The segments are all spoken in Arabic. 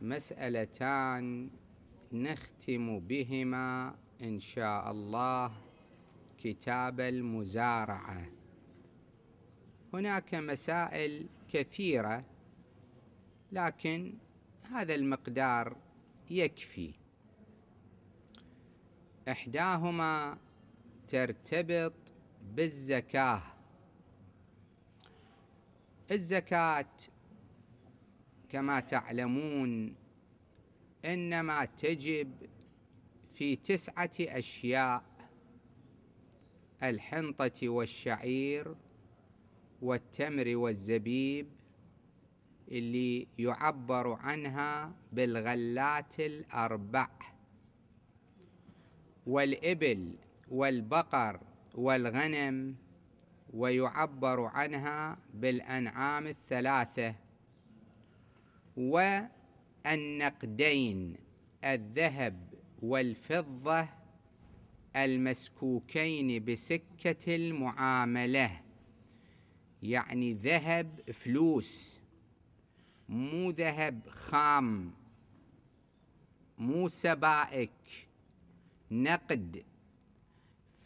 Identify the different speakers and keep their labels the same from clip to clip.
Speaker 1: مسالتان نختم بهما ان شاء الله كتاب المزارعه هناك مسائل كثيره لكن هذا المقدار يكفي احداهما ترتبط بالزكاه الزكاه كما تعلمون إنما تجب في تسعة أشياء الحنطة والشعير والتمر والزبيب اللي يعبر عنها بالغلات الأربع والإبل والبقر والغنم ويعبر عنها بالأنعام الثلاثة والنقدين الذهب والفضة المسكوكين بسكة المعاملة يعني ذهب فلوس مو ذهب خام مو سبائك نقد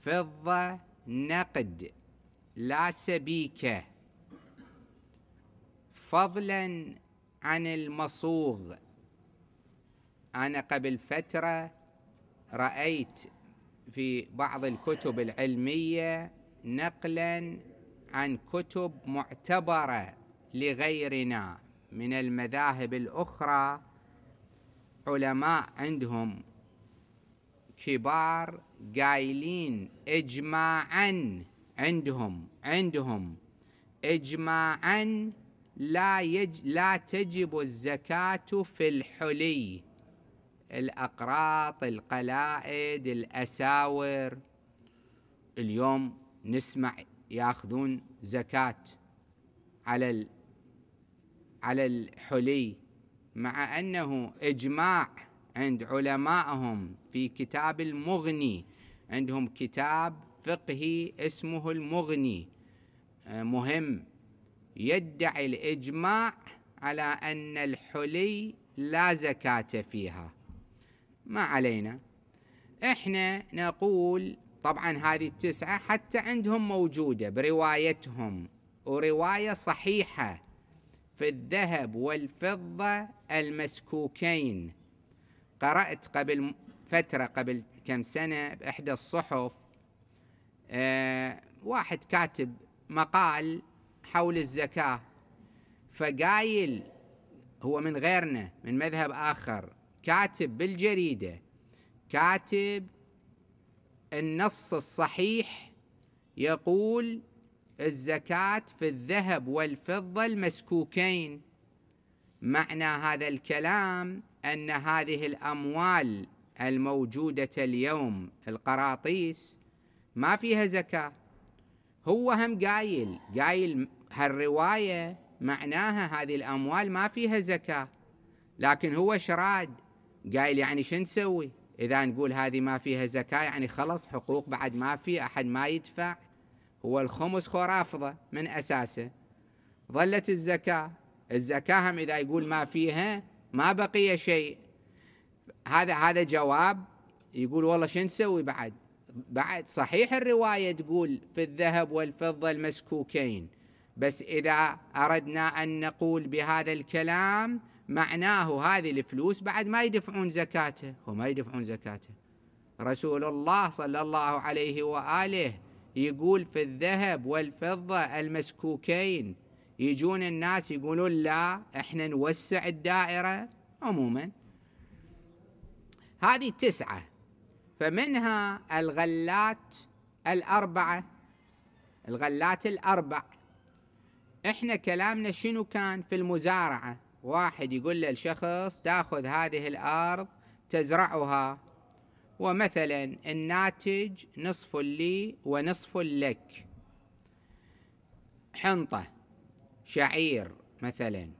Speaker 1: فضة نقد لا سبيكة فضلا عن المصوغ أنا قبل فترة رأيت في بعض الكتب العلمية نقلا عن كتب معتبرة لغيرنا من المذاهب الأخرى علماء عندهم كبار قايلين إجماعا عندهم عندهم إجماعا لا, يج لا تجب الزكاة في الحلي الأقراط القلائد الأساور اليوم نسمع ياخذون زكاة على على الحلي مع أنه إجماع عند علمائهم في كتاب المغني عندهم كتاب فقهي اسمه المغني آه، مهم يدعي الإجماع على أن الحلي لا زكاة فيها ما علينا احنا نقول طبعا هذه التسعة حتى عندهم موجودة بروايتهم ورواية صحيحة في الذهب والفضة المسكوكين قرأت قبل فترة قبل كم سنة بإحدى الصحف آه واحد كاتب مقال حول الزكاة فقايل هو من غيرنا من مذهب آخر كاتب بالجريدة كاتب النص الصحيح يقول الزكاة في الذهب والفضة المسكوكين معنى هذا الكلام أن هذه الأموال الموجودة اليوم القراطيس ما فيها زكاة هو هم قايل قايل هالرواية معناها هذه الأموال ما فيها زكاة لكن هو شراد قايل يعني شو نسوي إذا نقول هذه ما فيها زكاة يعني خلص حقوق بعد ما في أحد ما يدفع هو الخمس خرافضة من أساسه ظلت الزكاة الزكاة هم إذا يقول ما فيها ما بقي شيء هذا هذا جواب يقول والله شو نسوي بعد بعد صحيح الرواية تقول في الذهب والفضة المسكوكين بس إذا أردنا أن نقول بهذا الكلام معناه هذه الفلوس بعد ما يدفعون زكاته وما يدفعون زكاته رسول الله صلى الله عليه وآله يقول في الذهب والفضة المسكوكين يجون الناس يقولون لا احنا نوسع الدائرة عموما هذه تسعة فمنها الغلات الأربعة الغلات الأربع احنا كلامنا شنو كان في المزارعة واحد يقول للشخص تاخذ هذه الارض تزرعها ومثلا الناتج نصف لي ونصف لك حنطة شعير مثلا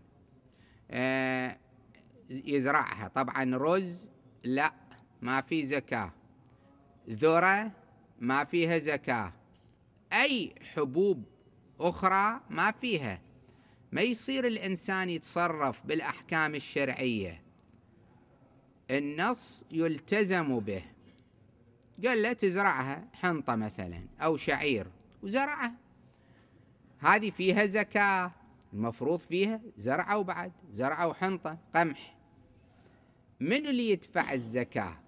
Speaker 1: آه يزرعها طبعا رز لا ما في زكاة ذرة ما فيها زكاة أي حبوب أخرى ما فيها ما يصير الإنسان يتصرف بالأحكام الشرعية النص يلتزم به قال له تزرعها حنطة مثلا أو شعير وزرعها هذه فيها زكاة المفروض فيها زرعوا بعد زرعوا حنطة قمح من اللي يدفع الزكاة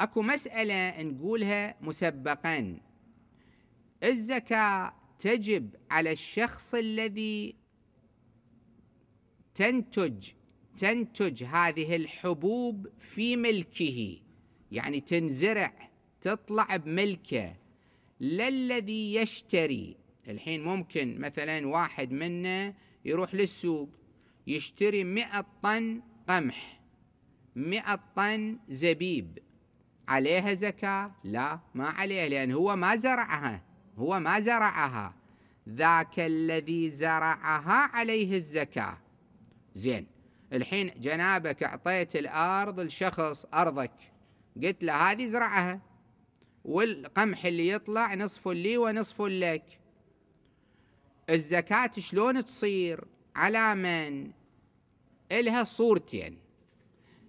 Speaker 1: أكو مسألة نقولها مسبقا الزكاة تجب على الشخص الذي تنتج تنتج هذه الحبوب في ملكه يعني تنزرع تطلع بملكه لا الذي يشتري الحين ممكن مثلا واحد منا يروح للسوق يشتري 100 طن قمح 100 طن زبيب عليها زكاة لا ما عليها لأن هو ما زرعها هو ما زرعها ذاك الذي زرعها عليه الزكاة زين الحين جنابك أعطيت الأرض لشخص أرضك قلت له هذه زرعها والقمح اللي يطلع نصف لي ونصف لك الزكاة شلون تصير على من إلها صورتين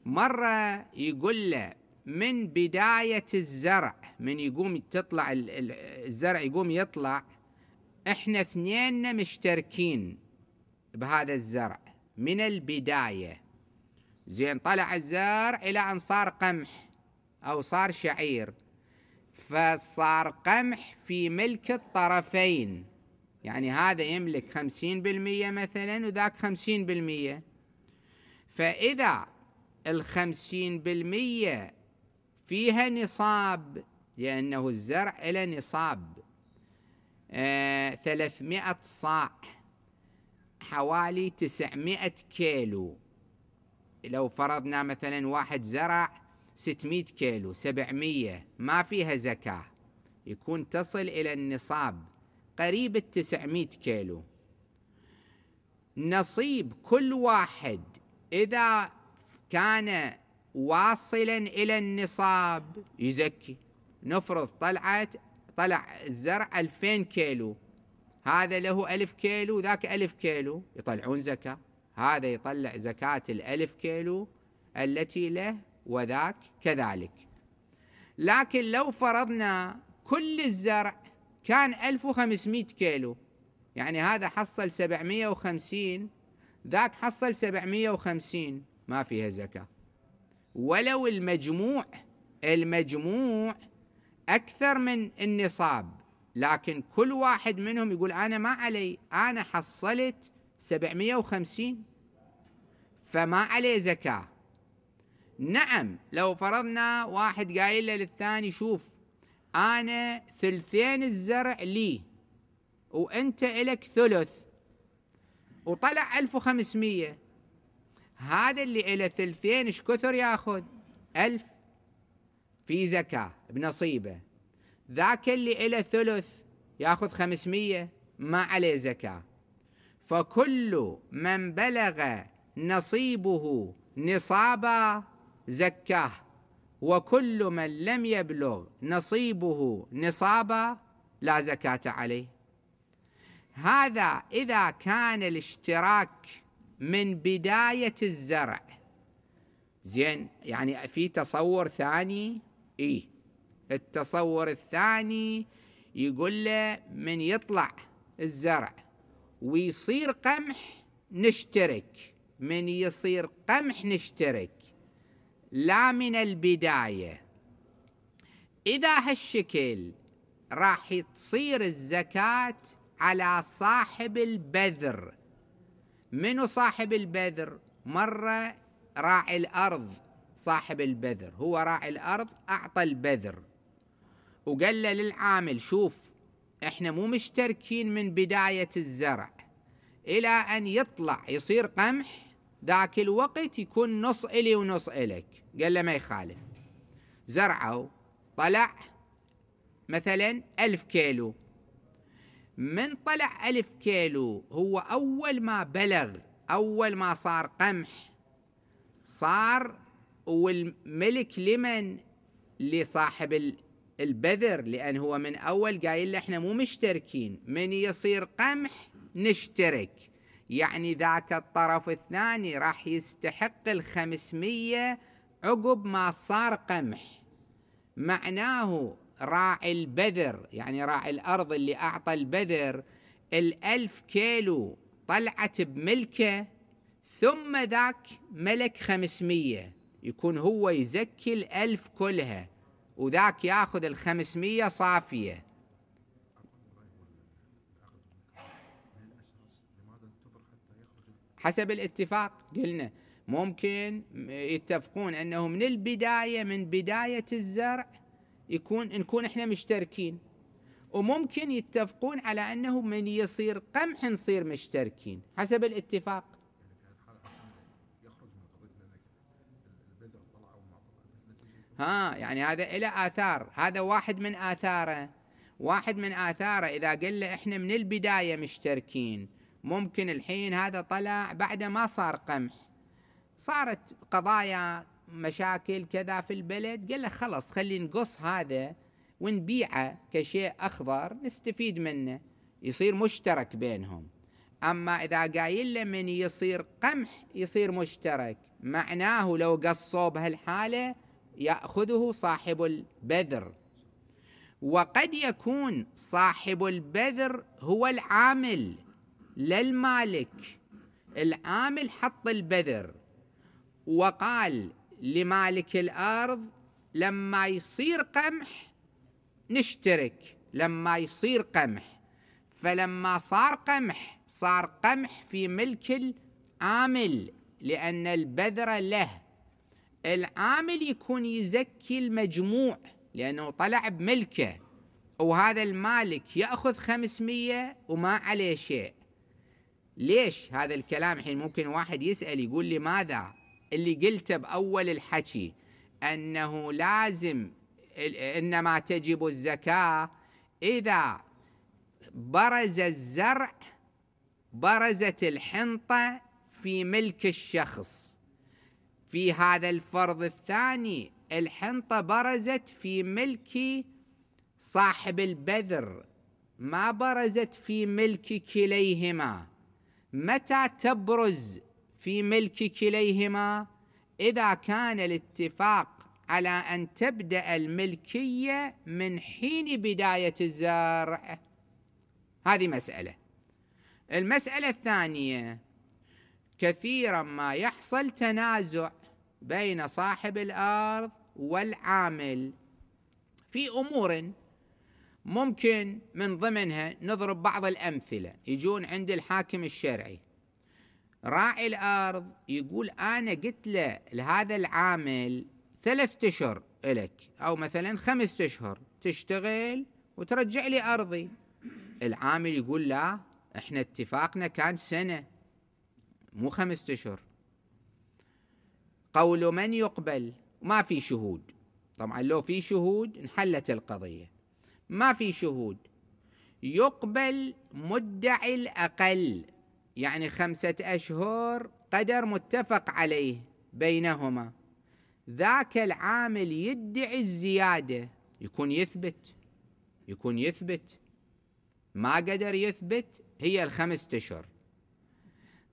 Speaker 1: مرة يقول له من بداية الزرع من يقوم تطلع الزرع يقوم يطلع احنا اثنيننا مشتركين بهذا الزرع من البداية زين طلع الزرع إلى أن صار قمح أو صار شعير فصار قمح في ملك الطرفين يعني هذا يملك خمسين بالمية مثلا وذاك خمسين بالمية فإذا الخمسين بالمية فيها نصاب لأنه الزرع إلى نصاب آه ثلاثمائة صاع حوالي 900 كيلو لو فرضنا مثلا واحد زرع 600 كيلو 700 ما فيها زكاة يكون تصل إلى النصاب قريب ال 900 كيلو نصيب كل واحد إذا كان واصلا إلى النصاب يزكي نفرض طلعت طلع الزرع 2000 كيلو هذا له ألف كيلو ذاك ألف كيلو يطلعون زكاة هذا يطلع زكاة الألف كيلو التي له وذاك كذلك لكن لو فرضنا كل الزرع كان 1500 كيلو يعني هذا حصل 750 ذاك حصل 750 ما فيها زكاة ولو المجموع المجموع اكثر من النصاب لكن كل واحد منهم يقول انا ما علي انا حصلت 750 فما عليه زكاه نعم لو فرضنا واحد قايل له للثاني شوف انا ثلثين الزرع لي وانت الك ثلث وطلع 1500 هذا اللي الى ثلثين ايش كثر ياخذ؟ 1000 في زكاة بنصيبه ذاك اللي له ثلث ياخذ 500 ما عليه زكاة فكل من بلغ نصيبه نصابا زكاه وكل من لم يبلغ نصيبه نصابا لا زكاة عليه هذا إذا كان الاشتراك من بداية الزرع زين يعني في تصور ثاني ايه التصور الثاني يقول له من يطلع الزرع ويصير قمح نشترك من يصير قمح نشترك لا من البداية إذا هالشكل راح تصير الزكاة على صاحب البذر منو صاحب البذر مرة راعي الأرض صاحب البذر هو راعي الأرض أعطى البذر وقال له للعامل شوف احنا مو مشتركين من بداية الزرع إلى أن يطلع يصير قمح ذاك الوقت يكون نص إلي ونص إلك قال له ما يخالف زرعوا طلع مثلا ألف كيلو من طلع ألف كيلو هو أول ما بلغ أول ما صار قمح صار والملك لمن لصاحب البذر لأن هو من أول قايل له إحنا مو مشتركين من يصير قمح نشترك يعني ذاك الطرف الثاني راح يستحق الخمسمية عقب ما صار قمح معناه راعي البذر يعني راعي الأرض اللي أعطى البذر الألف كيلو طلعت بملكه ثم ذاك ملك خمسمية يكون هو يزكي الألف كلها وذاك ياخذ الخمسمية صافية حسب الاتفاق قلنا ممكن يتفقون انه من البدايه من بدايه الزرع يكون نكون احنا مشتركين وممكن يتفقون على انه من يصير قمح نصير مشتركين حسب الاتفاق ها يعني هذا له آثار هذا واحد من آثاره واحد من آثاره إذا قال له إحنا من البداية مشتركين ممكن الحين هذا طلع بعد ما صار قمح صارت قضايا مشاكل كذا في البلد قال له خلص خلي نقص هذا ونبيعه كشيء أخضر نستفيد منه يصير مشترك بينهم أما إذا قايل له من يصير قمح يصير مشترك معناه لو قصوا بهالحالة ياخذه صاحب البذر وقد يكون صاحب البذر هو العامل لا المالك العامل حط البذر وقال لمالك الارض لما يصير قمح نشترك لما يصير قمح فلما صار قمح صار قمح في ملك العامل لان البذر له العامل يكون يزكي المجموع لأنه طلع بملكه وهذا المالك يأخذ 500 وما عليه شيء ليش هذا الكلام حين ممكن واحد يسأل يقول لي ماذا اللي قلته بأول الحكي أنه لازم إنما تجب الزكاة إذا برز الزرع برزت الحنطة في ملك الشخص في هذا الفرض الثاني الحنطة برزت في ملك صاحب البذر ما برزت في ملك كليهما متى تبرز في ملك كليهما إذا كان الاتفاق على أن تبدأ الملكية من حين بداية الزرع هذه مسألة المسألة الثانية كثيرا ما يحصل تنازع بين صاحب الارض والعامل في امور ممكن من ضمنها نضرب بعض الامثله يجون عند الحاكم الشرعي راعي الارض يقول انا قلت له لهذا العامل ثلاثة اشهر الك او مثلا خمس اشهر تشتغل وترجع لي ارضي العامل يقول لا احنا اتفاقنا كان سنه مو خمسة أشهر قول من يقبل ما في شهود طبعا لو في شهود انحلت القضية ما في شهود يقبل مدعي الأقل يعني خمسة أشهر قدر متفق عليه بينهما ذاك العامل يدعي الزيادة يكون يثبت يكون يثبت ما قدر يثبت هي الخمسة أشهر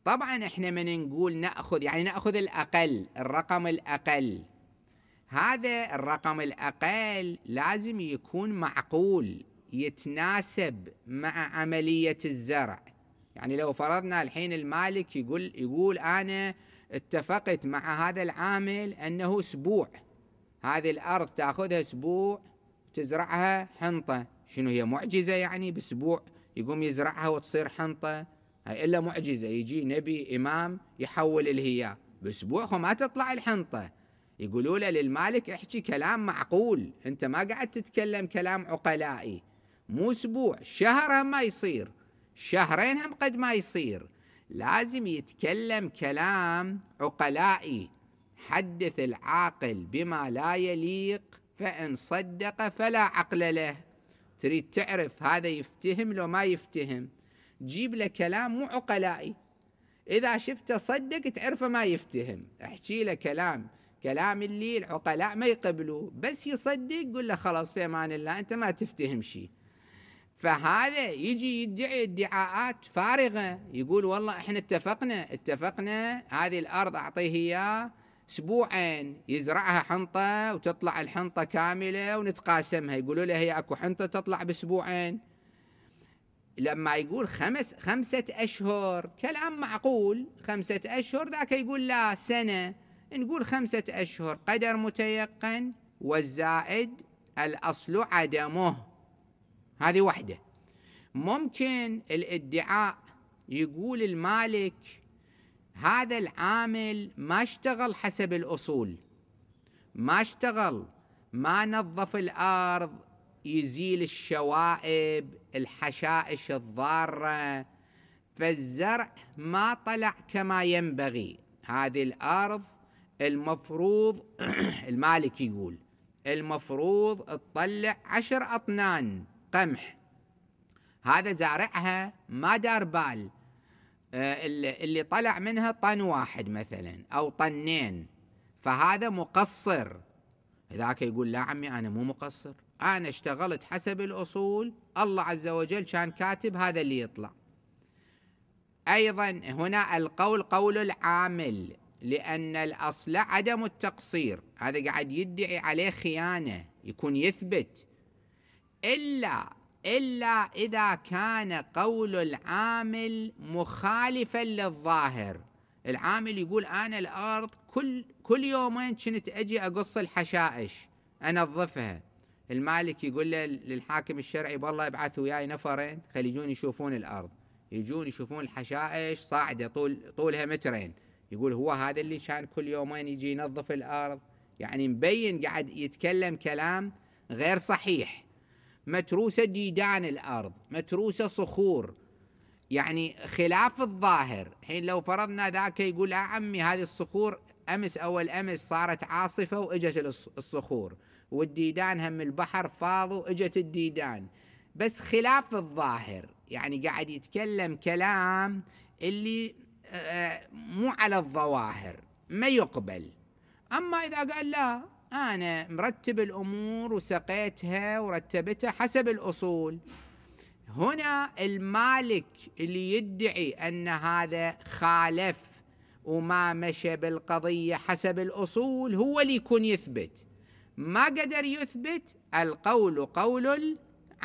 Speaker 1: طبعا احنا من نقول ناخذ يعني ناخذ الاقل الرقم الاقل هذا الرقم الاقل لازم يكون معقول يتناسب مع عمليه الزرع يعني لو فرضنا الحين المالك يقول يقول انا اتفقت مع هذا العامل انه اسبوع هذه الارض تاخذها اسبوع تزرعها حنطه شنو هي معجزه يعني باسبوع يقوم يزرعها وتصير حنطه هاي إلا معجزة يجي نبي إمام يحول الهيا باسبوع ما تطلع الحنطة يقولوا له للمالك احكي كلام معقول انت ما قاعد تتكلم كلام عقلائي مو اسبوع شهر هم ما يصير شهرين هم قد ما يصير لازم يتكلم كلام عقلائي حدث العاقل بما لا يليق فإن صدق فلا عقل له تريد تعرف هذا يفتهم لو ما يفتهم جيب له كلام مو عقلائي اذا شفته صدق تعرفه ما يفتهم احكي له كلام كلام اللي العقلاء ما يقبلوه بس يصدق قل له خلاص في امان الله انت ما تفتهم شيء فهذا يجي يدعي ادعاءات فارغه يقول والله احنا اتفقنا اتفقنا هذه الارض اعطيه اياه اسبوعين يزرعها حنطه وتطلع الحنطه كامله ونتقاسمها يقولوا له هي اكو حنطه تطلع باسبوعين لما يقول خمس خمسة أشهر كلام معقول خمسة أشهر ذاك يقول لا سنة نقول خمسة أشهر قدر متيقن والزائد الأصل عدمه هذه وحدة ممكن الادعاء يقول المالك هذا العامل ما اشتغل حسب الأصول ما اشتغل ما نظف الأرض يزيل الشوائب الحشائش الضاره فالزرع ما طلع كما ينبغي هذه الارض المفروض المالك يقول المفروض تطلع عشر اطنان قمح هذا زارعها ما دار بال آه، اللي طلع منها طن واحد مثلا او طنين فهذا مقصر ذاك يقول لا عمي انا مو مقصر أنا اشتغلت حسب الأصول الله عز وجل كان كاتب هذا اللي يطلع أيضا هنا القول قول العامل لأن الأصل عدم التقصير هذا قاعد يدعي عليه خيانة يكون يثبت إلا إلا إذا كان قول العامل مخالفا للظاهر العامل يقول أنا الأرض كل كل يومين كنت أجي أقص الحشائش أنظفها المالك يقول للحاكم الشرعي والله ابعثوا وياي نفرين يجون يشوفون الارض يجون يشوفون الحشائش صاعده طول طولها مترين يقول هو هذا اللي كان كل يومين يجي ينظف الارض يعني مبين قاعد يتكلم كلام غير صحيح متروسه ديدان الارض متروسه صخور يعني خلاف الظاهر حين لو فرضنا ذاك يقول يا آه، عمي هذه الصخور امس اول امس صارت عاصفه واجت الصخور والديدان هم البحر فاضوا اجت الديدان بس خلاف الظاهر يعني قاعد يتكلم كلام اللي آه، آه، مو على الظواهر ما يقبل اما اذا قال لا انا مرتب الامور وسقيتها ورتبتها حسب الاصول هنا المالك اللي يدعي ان هذا خالف وما مشى بالقضيه حسب الاصول هو اللي يكون يثبت ما قدر يثبت القول قول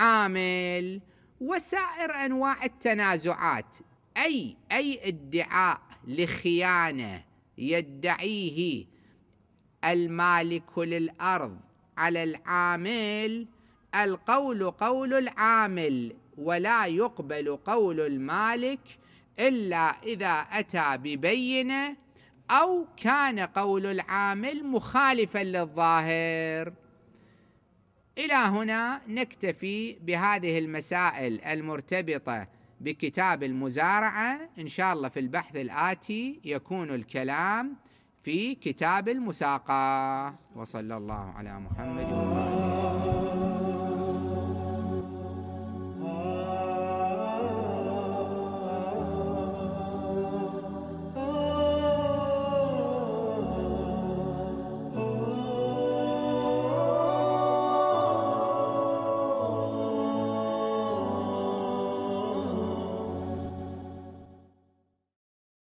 Speaker 1: العامل وسائر انواع التنازعات اي اي ادعاء لخيانه يدعيه المالك للارض على العامل القول قول العامل ولا يقبل قول المالك الا اذا اتى ببينه او كان قول العامل مخالفا للظاهر الى هنا نكتفي بهذه المسائل المرتبطه بكتاب المزارعه ان شاء الله في البحث الاتي يكون الكلام في كتاب المساقه وصلى الله على محمد وآله